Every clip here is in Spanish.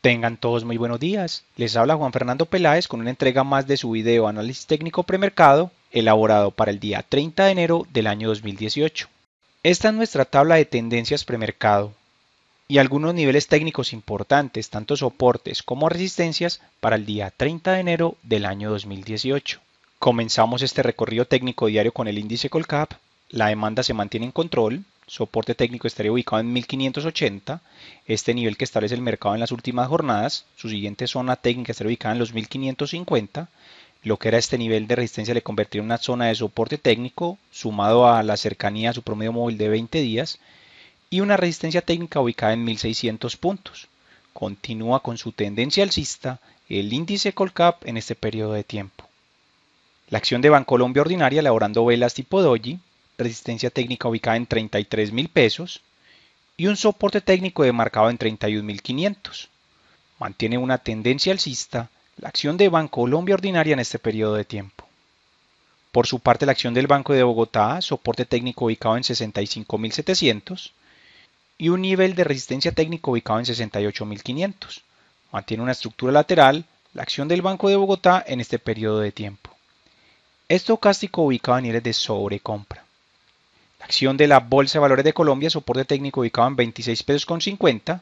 Tengan todos muy buenos días. Les habla Juan Fernando Peláez con una entrega más de su video Análisis Técnico Premercado, elaborado para el día 30 de enero del año 2018. Esta es nuestra tabla de tendencias premercado y algunos niveles técnicos importantes, tanto soportes como resistencias, para el día 30 de enero del año 2018. Comenzamos este recorrido técnico diario con el índice Colcap. La demanda se mantiene en control, soporte técnico estaría ubicado en 1580, este nivel que establece el mercado en las últimas jornadas, su siguiente zona técnica estaría ubicada en los 1550, lo que era este nivel de resistencia le convertiría en una zona de soporte técnico, sumado a la cercanía a su promedio móvil de 20 días, y una resistencia técnica ubicada en 1600 puntos. Continúa con su tendencia alcista el índice Colcap en este periodo de tiempo. La acción de Bancolombia ordinaria elaborando velas tipo doji resistencia técnica ubicada en 33 mil pesos y un soporte técnico demarcado en 31.500. Mantiene una tendencia alcista la acción de Banco Colombia ordinaria en este periodo de tiempo. Por su parte, la acción del Banco de Bogotá, soporte técnico ubicado en 65.700 y un nivel de resistencia técnico ubicado en 68.500. Mantiene una estructura lateral la acción del Banco de Bogotá en este periodo de tiempo. Estocástico ubicado en niveles de sobrecompra acción de la Bolsa de Valores de Colombia, soporte técnico ubicado en 26 pesos con 50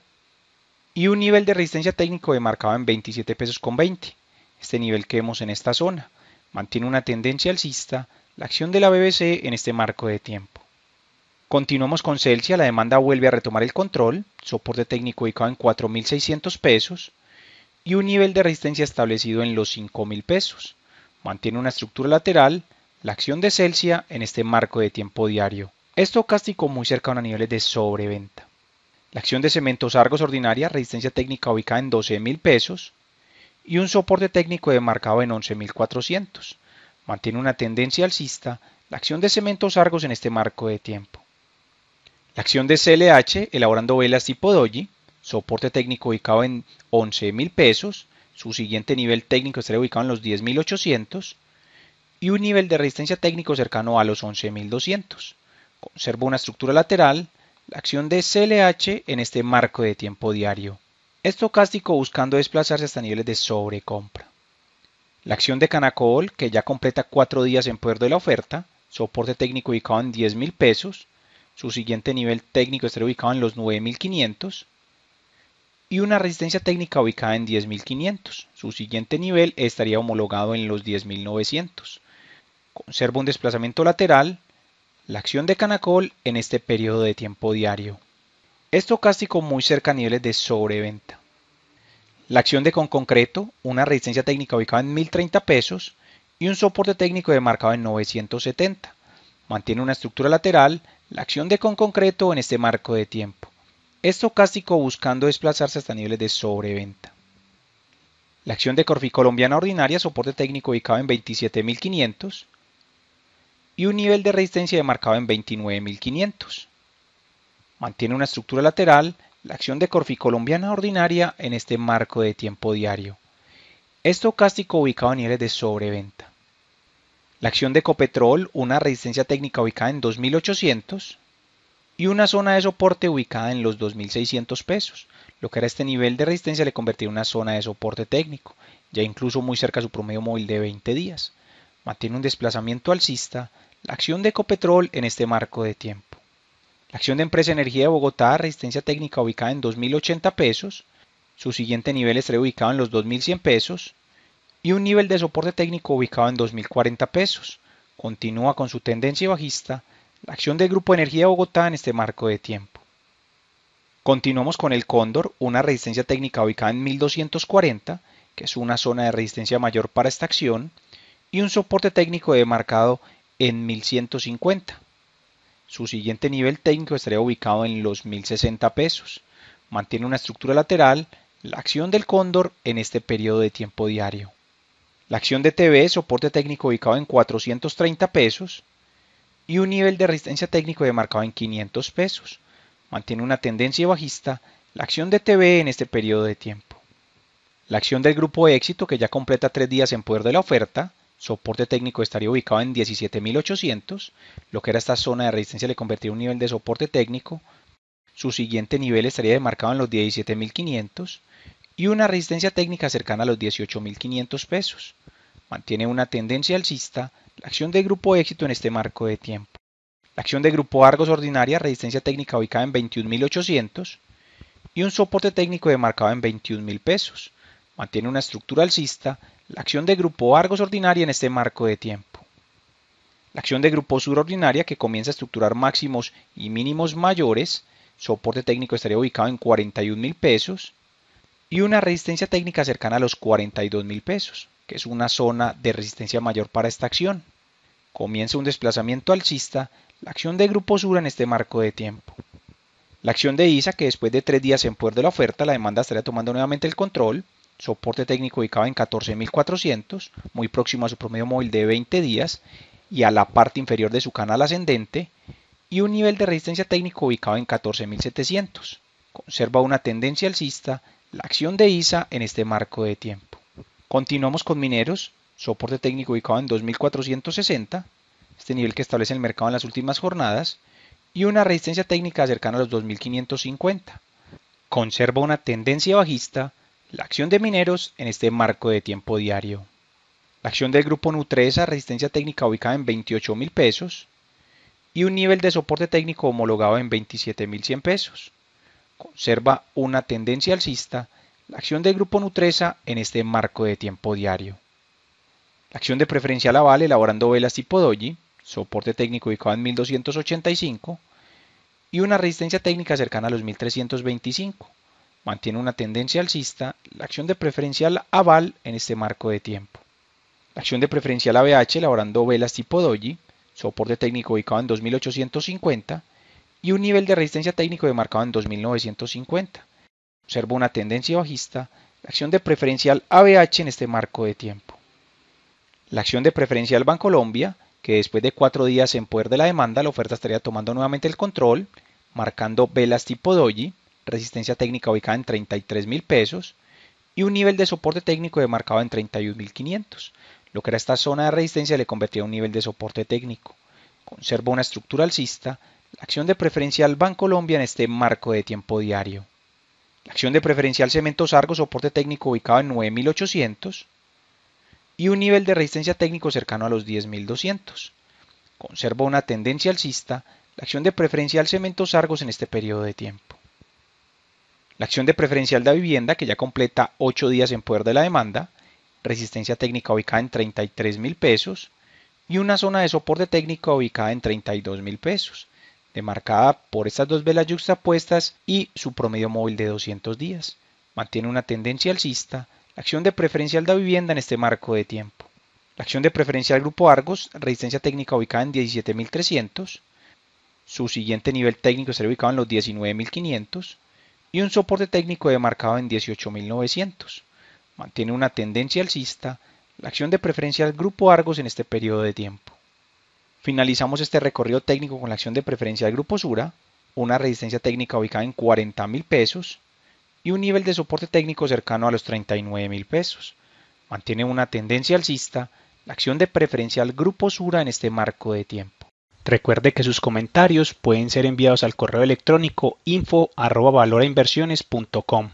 y un nivel de resistencia técnico demarcado en 27 pesos con 20, este nivel que vemos en esta zona. Mantiene una tendencia alcista la acción de la BBC en este marco de tiempo. Continuamos con Celsius, la demanda vuelve a retomar el control, soporte técnico ubicado en 4.600 pesos y un nivel de resistencia establecido en los 5.000 pesos. Mantiene una estructura lateral, la acción de Celsius en este marco de tiempo diario. Esto muy cercano a niveles de sobreventa. La acción de cementos Argos ordinaria, resistencia técnica ubicada en $12,000 pesos y un soporte técnico demarcado en 11.400. Mantiene una tendencia alcista la acción de cementos Argos en este marco de tiempo. La acción de CLH, elaborando velas tipo Doji, soporte técnico ubicado en $11,000, pesos, su siguiente nivel técnico estaría ubicado en los 10.800 y un nivel de resistencia técnico cercano a los 11.200 conserva una estructura lateral, la acción de CLH en este marco de tiempo diario, estocástico buscando desplazarse hasta niveles de sobrecompra. La acción de Canacol, que ya completa cuatro días en poder de la oferta, soporte técnico ubicado en 10 mil pesos, su siguiente nivel técnico estaría ubicado en los 9.500 y una resistencia técnica ubicada en 10.500. Su siguiente nivel estaría homologado en los 10.900. Conserva un desplazamiento lateral, la acción de Canacol en este periodo de tiempo diario. Estocástico muy cerca a niveles de sobreventa. La acción de concreto, una resistencia técnica ubicada en 1030 pesos y un soporte técnico demarcado en 970. Mantiene una estructura lateral, la acción de concreto en este marco de tiempo. Estocástico buscando desplazarse hasta niveles de sobreventa. La acción de Corfi Colombiana Ordinaria, soporte técnico ubicado en 27.500 y un nivel de resistencia demarcado en 29.500. Mantiene una estructura lateral, la acción de Corfi colombiana ordinaria en este marco de tiempo diario. Estocástico ubicado en niveles de sobreventa. La acción de Copetrol, una resistencia técnica ubicada en 2800 y una zona de soporte ubicada en los 2600 pesos. Lo que era este nivel de resistencia le convertiría en una zona de soporte técnico, ya incluso muy cerca a su promedio móvil de 20 días. Mantiene un desplazamiento alcista la acción de Ecopetrol en este marco de tiempo. La acción de Empresa Energía de Bogotá, resistencia técnica ubicada en 2.080 pesos, su siguiente nivel estaría ubicado en los 2.100 pesos y un nivel de soporte técnico ubicado en 2.040 pesos. Continúa con su tendencia bajista la acción del Grupo Energía de Bogotá en este marco de tiempo. Continuamos con el Cóndor, una resistencia técnica ubicada en 1240, que es una zona de resistencia mayor para esta acción, y un soporte técnico de demarcado en 1150. Su siguiente nivel técnico estaría ubicado en los 1060 pesos. Mantiene una estructura lateral, la acción del cóndor en este periodo de tiempo diario. La acción de TV, soporte técnico ubicado en 430 pesos y un nivel de resistencia técnico demarcado en 500 pesos. Mantiene una tendencia bajista la acción de TV en este periodo de tiempo. La acción del grupo de éxito que ya completa tres días en poder de la oferta soporte técnico estaría ubicado en 17.800, lo que era esta zona de resistencia le convertiría en un nivel de soporte técnico, su siguiente nivel estaría demarcado en los 17.500 y una resistencia técnica cercana a los 18.500 pesos. Mantiene una tendencia alcista, la acción de grupo éxito en este marco de tiempo. La acción de grupo Argos ordinaria, resistencia técnica ubicada en 21.800 y un soporte técnico demarcado en 21.000 pesos. Mantiene una estructura alcista, la acción de grupo Argos ordinaria en este marco de tiempo. La acción de grupo sur ordinaria, que comienza a estructurar máximos y mínimos mayores, soporte técnico estaría ubicado en 41 mil pesos y una resistencia técnica cercana a los 42 mil pesos, que es una zona de resistencia mayor para esta acción. Comienza un desplazamiento alcista, la acción de grupo sur en este marco de tiempo. La acción de ISA, que después de tres días en poder de la oferta, la demanda estaría tomando nuevamente el control, soporte técnico ubicado en 14.400, muy próximo a su promedio móvil de 20 días y a la parte inferior de su canal ascendente, y un nivel de resistencia técnico ubicado en 14.700. Conserva una tendencia alcista, la acción de ISA en este marco de tiempo. Continuamos con mineros, soporte técnico ubicado en 2.460, este nivel que establece el mercado en las últimas jornadas, y una resistencia técnica cercana a los 2.550. Conserva una tendencia bajista, la acción de mineros en este marco de tiempo diario. La acción del grupo Nutresa, resistencia técnica ubicada en 28 mil pesos y un nivel de soporte técnico homologado en 27 mil 100 pesos. Conserva una tendencia alcista la acción del grupo Nutresa en este marco de tiempo diario. La acción de Preferencia aval elaborando velas tipo doji, soporte técnico ubicado en 1285 y una resistencia técnica cercana a los 1325 mantiene una tendencia alcista, la acción de preferencial aval en este marco de tiempo. La acción de preferencial ABH elaborando velas tipo doji, soporte técnico ubicado en 2850 y un nivel de resistencia técnico de marcado en 2950. Observa una tendencia bajista, la acción de preferencial ABH en este marco de tiempo. La acción de preferencial Bancolombia, que después de cuatro días en poder de la demanda, la oferta estaría tomando nuevamente el control, marcando velas tipo doji, resistencia técnica ubicada en 33.000 mil pesos y un nivel de soporte técnico demarcado en 31.500. Lo que era esta zona de resistencia le convertía a un nivel de soporte técnico. Conserva una estructura alcista. La acción de preferencial Bancolombia en este marco de tiempo diario. La acción de preferencial Cementos Argos, soporte técnico ubicado en 9.800 y un nivel de resistencia técnico cercano a los 10.200. Conserva una tendencia alcista, la acción de preferencial Cementos Argos en este periodo de tiempo. La acción de preferencial de vivienda, que ya completa 8 días en poder de la demanda, resistencia técnica ubicada en 33 mil pesos y una zona de soporte técnico ubicada en 32.000 mil pesos, demarcada por estas dos velas yuxtapuestas y su promedio móvil de 200 días. Mantiene una tendencia alcista la acción de preferencial de vivienda en este marco de tiempo. La acción de preferencial Grupo Argos, resistencia técnica ubicada en 17.300. Su siguiente nivel técnico será ubicado en los 19.500 y un soporte técnico demarcado en 18.900. Mantiene una tendencia alcista, la acción de preferencia del grupo Argos en este periodo de tiempo. Finalizamos este recorrido técnico con la acción de preferencia del grupo Sura, una resistencia técnica ubicada en 40.000 pesos y un nivel de soporte técnico cercano a los 39.000 pesos. Mantiene una tendencia alcista, la acción de preferencia al grupo Sura en este marco de tiempo. Recuerde que sus comentarios pueden ser enviados al correo electrónico info@valorainversiones.com.